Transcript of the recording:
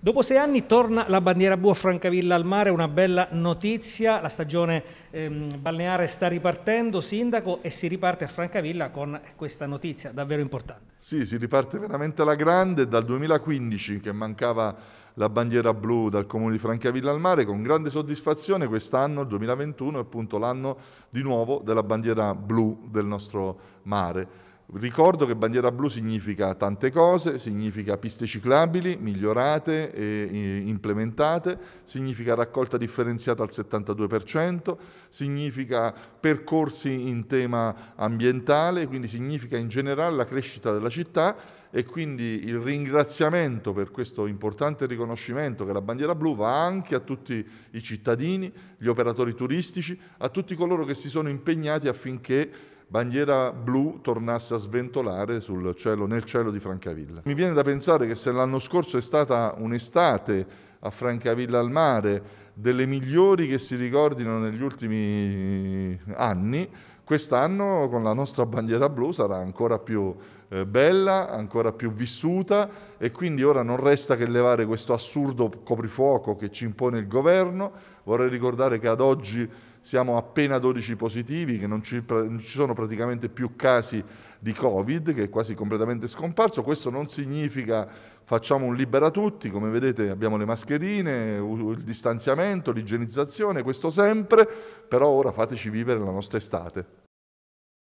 Dopo sei anni torna la bandiera blu a Francavilla al mare, una bella notizia, la stagione ehm, balneare sta ripartendo, sindaco, e si riparte a Francavilla con questa notizia davvero importante. Sì, si riparte veramente alla grande, dal 2015 che mancava la bandiera blu dal comune di Francavilla al mare, con grande soddisfazione quest'anno, il 2021, è appunto l'anno di nuovo della bandiera blu del nostro mare. Ricordo che bandiera blu significa tante cose, significa piste ciclabili migliorate e implementate, significa raccolta differenziata al 72%, significa percorsi in tema ambientale, quindi significa in generale la crescita della città e quindi il ringraziamento per questo importante riconoscimento che la bandiera blu va anche a tutti i cittadini, gli operatori turistici, a tutti coloro che si sono impegnati affinché bandiera blu tornasse a sventolare cielo, nel cielo di Francavilla. Mi viene da pensare che se l'anno scorso è stata un'estate a Francavilla al mare, delle migliori che si ricordino negli ultimi anni, quest'anno con la nostra bandiera blu sarà ancora più eh, bella, ancora più vissuta e quindi ora non resta che levare questo assurdo coprifuoco che ci impone il governo. Vorrei ricordare che ad oggi siamo appena 12 positivi, che non ci, non ci sono praticamente più casi di Covid, che è quasi completamente scomparso. Questo non significa facciamo un libera tutti, come vedete abbiamo le mascherine, il distanziamento, l'igienizzazione, questo sempre, però ora fateci vivere la nostra estate.